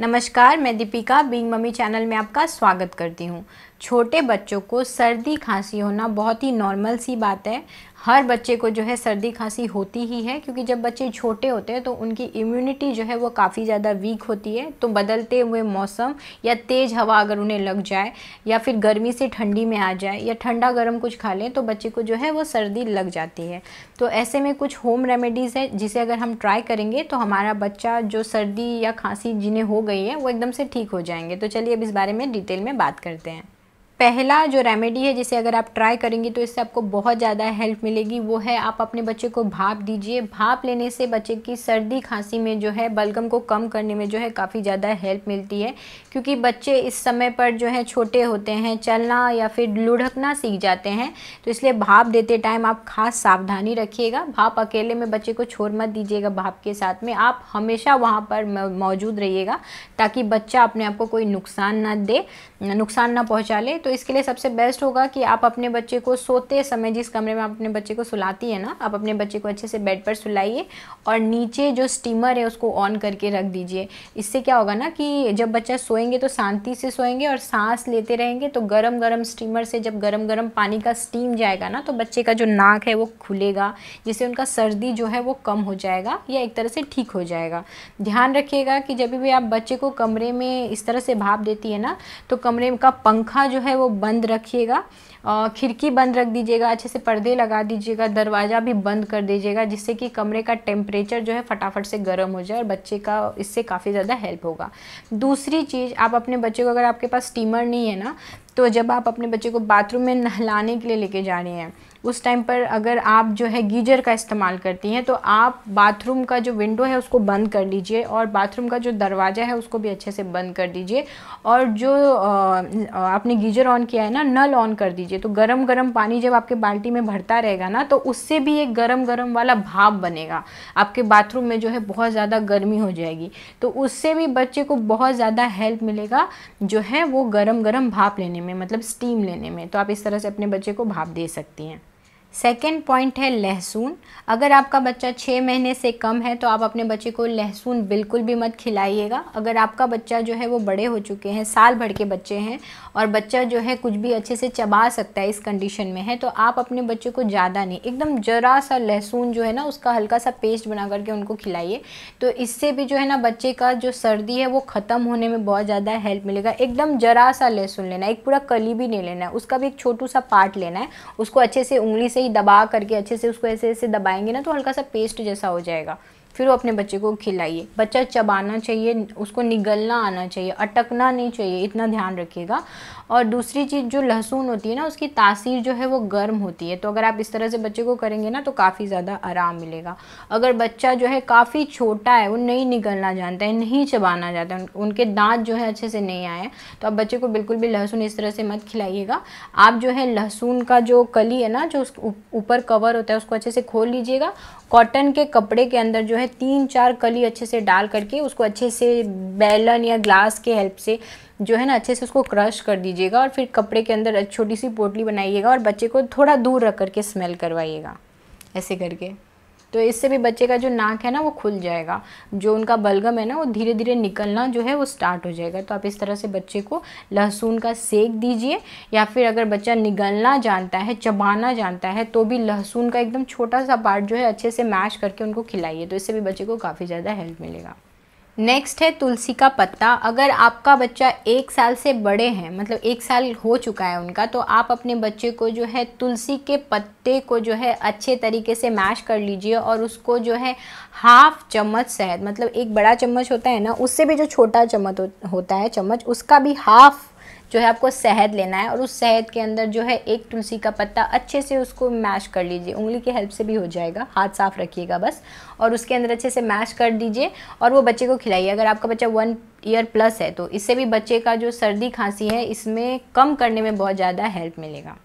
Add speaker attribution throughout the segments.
Speaker 1: नमस्कार मैं Deepika being mummy channel में आपका स्वागत करती हूँ छोटे बच्चों को सर्दी खांसी होना बहुत ही नॉर्मल सी बात है हर बच्चे को जो है सर्दी खांसी होती ही है क्योंकि जब बच्चे छोटे होते हैं तो उनकी इम्यूनिटी जो है वो काफ़ी ज़्यादा वीक होती है तो बदलते हुए मौसम या तेज़ हवा अगर उन्हें लग जाए या फिर गर्मी से ठंडी में आ जाए या ठंडा गर्म कुछ खा लें तो बच्चे को जो है वो सर्दी लग जाती है तो ऐसे में कुछ होम रेमेडीज़ है जिसे अगर हम ट्राई करेंगे तो हमारा बच्चा जो सर्दी या खांसी जिन्हें हो गई है वो एकदम से ठीक हो जाएंगे तो चलिए अब इस बारे में डिटेल में बात करते हैं पहला जो रेमेडी है जिसे अगर आप ट्राई करेंगी तो इससे आपको बहुत ज़्यादा हेल्प मिलेगी वो है आप अपने बच्चे को भाप दीजिए भाप लेने से बच्चे की सर्दी खांसी में जो है बलगम को कम करने में जो है काफ़ी ज़्यादा हेल्प मिलती है क्योंकि बच्चे इस समय पर जो है छोटे होते हैं चलना या फिर लुढ़कना सीख जाते हैं तो इसलिए भाप देते टाइम आप खास सावधानी रखिएगा भाप अकेले में बच्चे को छोड़ मत दीजिएगा भाप के साथ में आप हमेशा वहाँ पर मौजूद रहिएगा ताकि बच्चा अपने आप को कोई नुकसान ना दे नुकसान ना पहुँचा ले तो तो इसके लिए सबसे बेस्ट होगा कि आप अपने बच्चे को सोते समय जिस कमरे में आप अपने बच्चे को सुलाती है ना आप अपने बच्चे को अच्छे से बेड पर सुलाइए और नीचे जो स्टीमर है उसको ऑन करके रख दीजिए इससे क्या होगा ना कि जब बच्चा सोएंगे तो शांति से सोएंगे और सांस लेते रहेंगे तो गर्म गर्म स्टीमर से जब गर्म गर्म पानी का स्टीम जाएगा ना तो बच्चे का जो नाक है वो खुलेगा जिससे उनका सर्दी जो है वो कम हो जाएगा या एक तरह से ठीक हो जाएगा ध्यान रखिएगा कि जब भी आप बच्चे को कमरे में इस तरह से भाप देती है ना तो कमरे का पंखा जो है वो बंद रखिएगा खिड़की बंद रख दीजिएगा अच्छे से पर्दे लगा दीजिएगा दरवाज़ा भी बंद कर दीजिएगा जिससे कि कमरे का टेम्परेचर जो है फटाफट से गर्म हो जाए और बच्चे का इससे काफ़ी ज़्यादा हेल्प होगा दूसरी चीज़ आप अपने बच्चे को अगर आपके पास स्टीमर नहीं है ना तो जब आप अपने बच्चे को बाथरूम में नहलाने के लिए लेके जा रहे हैं उस टाइम पर अगर आप जो है गीजर का इस्तेमाल करती हैं तो आप बाथरूम का जो विंडो है उसको बंद कर लीजिए और बाथरूम का जो दरवाज़ा है उसको भी अच्छे से बंद कर दीजिए और जो आपने गीजर ऑन किया है ना नल ऑन कर दीजिए तो गर्म गर्म पानी जब आपके बाल्टी में भरता रहेगा ना तो उससे भी एक गर्म गर्म वाला भाप बनेगा आपके बाथरूम में जो है बहुत ज़्यादा गर्मी हो जाएगी तो उससे भी बच्चे को बहुत ज़्यादा हेल्प मिलेगा जो है वो गर्म गर्म भाप लेने में मतलब स्टीम लेने में तो आप इस तरह से अपने बच्चे को भाप दे सकती हैं सेकेंड पॉइंट है लहसुन अगर आपका बच्चा छः महीने से कम है तो आप अपने बच्चे को लहसुन बिल्कुल भी मत खिलाइएगा अगर आपका बच्चा जो है वो बड़े हो चुके हैं साल भर के बच्चे हैं और बच्चा जो है कुछ भी अच्छे से चबा सकता है इस कंडीशन में है तो आप अपने बच्चे को ज़्यादा नहीं एकदम ज़रा सा लहसुन जो है ना उसका हल्का सा पेस्ट बना करके उनको खिलाइए तो इससे भी जो है ना बच्चे का जो सर्दी है वो ख़त्म होने में बहुत ज़्यादा हेल्प मिलेगा एकदम ज़रा सा लहसुन लेना एक पूरा कली भी नहीं लेना है उसका भी एक छोटू सा पार्ट लेना है उसको अच्छे से उंगली से दबा करके अच्छे से उसको ऐसे ऐसे दबाएंगे ना तो हल्का सा पेस्ट जैसा हो जाएगा फिर वो अपने बच्चे को खिलाइए बच्चा चबाना चाहिए उसको निगलना आना चाहिए अटकना नहीं चाहिए इतना ध्यान रखिएगा और दूसरी चीज़ जो लहसुन होती है ना उसकी तासीर जो है वो गर्म होती है तो अगर आप इस तरह से बच्चे को करेंगे ना तो काफ़ी ज़्यादा आराम मिलेगा अगर बच्चा जो है काफ़ी छोटा है वो नहीं निगलना जानता है नहीं चबाना जाता है उनके दांत जो है अच्छे से नहीं आए तो आप बच्चे को बिल्कुल भी लहसुन इस तरह से मत खिलाइएगा आप जो है लहसुन का जो कली है ना जो ऊपर कवर होता है उसको अच्छे से खोल लीजिएगा कॉटन के कपड़े के अंदर जो है तीन चार कली अच्छे से डाल करके उसको अच्छे से बैलन या ग्लास के हेल्प से जो है ना अच्छे से उसको क्रश कर दीजिएगा और फिर कपड़े के अंदर छोटी सी पोटली बनाइएगा और बच्चे को थोड़ा दूर रख करके स्मेल करवाइएगा ऐसे करके तो इससे भी बच्चे का जो नाक है ना वो खुल जाएगा जो उनका बलगम है ना वो धीरे धीरे निकलना जो है वो स्टार्ट हो जाएगा तो आप इस तरह से बच्चे को लहसुन का सेक दीजिए या फिर अगर बच्चा निगलना जानता है चबाना जानता है तो भी लहसुन का एकदम छोटा सा पार्ट जो है अच्छे से मैश करके उनको खिलाइए तो इससे भी बच्चे को काफ़ी ज़्यादा हेल्प मिलेगा नेक्स्ट है तुलसी का पत्ता अगर आपका बच्चा एक साल से बड़े हैं मतलब एक साल हो चुका है उनका तो आप अपने बच्चे को जो है तुलसी के पत्ते को जो है अच्छे तरीके से मैश कर लीजिए और उसको जो है हाफ चम्मच शहद मतलब एक बड़ा चम्मच होता है ना उससे भी जो छोटा चम्मच होता है चम्मच उसका भी हाफ जो है आपको शहद लेना है और उस शहद के अंदर जो है एक तुलसी का पत्ता अच्छे से उसको मैश कर लीजिए उंगली की हेल्प से भी हो जाएगा हाथ साफ रखिएगा बस और उसके अंदर अच्छे से मैश कर दीजिए और वो बच्चे को खिलाइए अगर आपका बच्चा वन ईयर प्लस है तो इससे भी बच्चे का जो सर्दी खांसी है इसमें कम करने में बहुत ज़्यादा हेल्प मिलेगा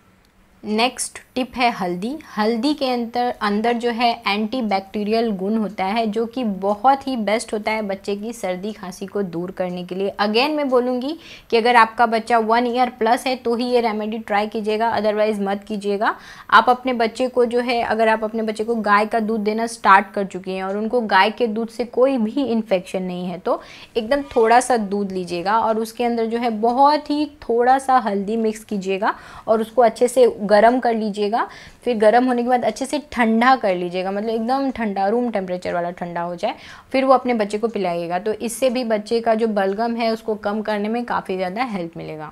Speaker 1: नेक्स्ट टिप है हल्दी हल्दी के अंदर अंदर जो है एंटी बैक्टीरियल गुण होता है जो कि बहुत ही बेस्ट होता है बच्चे की सर्दी खांसी को दूर करने के लिए अगेन मैं बोलूँगी कि अगर आपका बच्चा वन ईयर प्लस है तो ही ये रेमेडी ट्राई कीजिएगा अदरवाइज़ मत कीजिएगा आप अपने बच्चे को जो है अगर आप अपने बच्चे को गाय का दूध देना स्टार्ट कर चुके हैं और उनको गाय के दूध से कोई भी इन्फेक्शन नहीं है तो एकदम थोड़ा सा दूध लीजिएगा और उसके अंदर जो है बहुत ही थोड़ा सा हल्दी मिक्स कीजिएगा और उसको अच्छे से गर्म कर लीजिएगा फिर गर्म होने के बाद अच्छे से ठंडा कर लीजिएगा मतलब एकदम ठंडा रूम टेम्परेचर वाला ठंडा हो जाए फिर वो अपने बच्चे को पिलाइएगा तो इससे भी बच्चे का जो बलगम है उसको कम करने में काफ़ी ज़्यादा हेल्प मिलेगा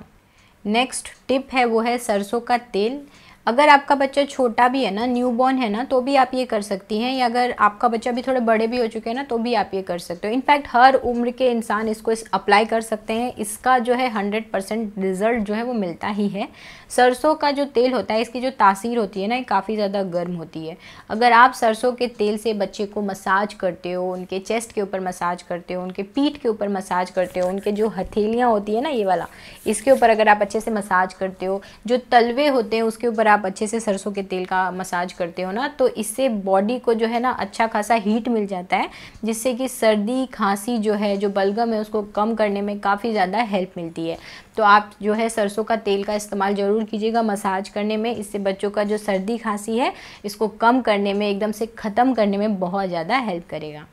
Speaker 1: नेक्स्ट टिप है वो है सरसों का तेल अगर आपका बच्चा छोटा भी है ना न्यू बॉर्न है ना तो भी आप ये कर सकती हैं या अगर आपका बच्चा भी थोड़े बड़े भी हो चुके हैं ना तो भी आप ये कर सकते हो इनफैक्ट हर उम्र के इंसान इसको इस अप्लाई कर सकते हैं इसका जो है हंड्रेड परसेंट रिजल्ट जो है वो मिलता ही है सरसों का जो तेल होता है इसकी जो तासीर होती है ना ये काफ़ी ज़्यादा गर्म होती है अगर आप सरसों के तेल से बच्चे को मसाज करते हो उनके चेस्ट के ऊपर मसाज करते हो उनके पीठ के ऊपर मसाज करते हो उनके जो हथेलियाँ होती है ना ये वाला इसके ऊपर अगर आप अच्छे से मसाज करते हो जो तलवे होते हैं उसके ऊपर आप अच्छे से सरसों के तेल का मसाज करते हो ना तो इससे बॉडी को जो है ना अच्छा खासा हीट मिल जाता है जिससे कि सर्दी खांसी जो है जो बलगम है उसको कम करने में काफ़ी ज़्यादा हेल्प मिलती है तो आप जो है सरसों का तेल का इस्तेमाल ज़रूर कीजिएगा मसाज करने में इससे बच्चों का जो सर्दी खांसी है इसको कम करने में एकदम से ख़त्म करने में बहुत ज़्यादा हेल्प करेगा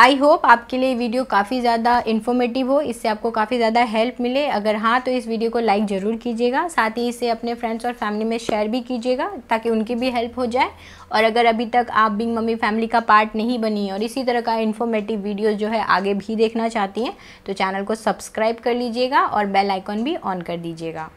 Speaker 1: आई होप आपके लिए वीडियो काफ़ी ज़्यादा इन्फॉर्मेटिव हो इससे आपको काफ़ी ज़्यादा हेल्प मिले अगर हाँ तो इस वीडियो को लाइक ज़रूर कीजिएगा साथ ही इसे अपने फ्रेंड्स और फैमिली में शेयर भी कीजिएगा ताकि उनकी भी हेल्प हो जाए और अगर अभी तक आप बिंग मम्मी फैमिली का पार्ट नहीं बनी और इसी तरह का इन्फॉर्मेटिव वीडियो जो है आगे भी देखना चाहती हैं तो चैनल को सब्सक्राइब कर लीजिएगा और बेल आइकॉन भी ऑन कर दीजिएगा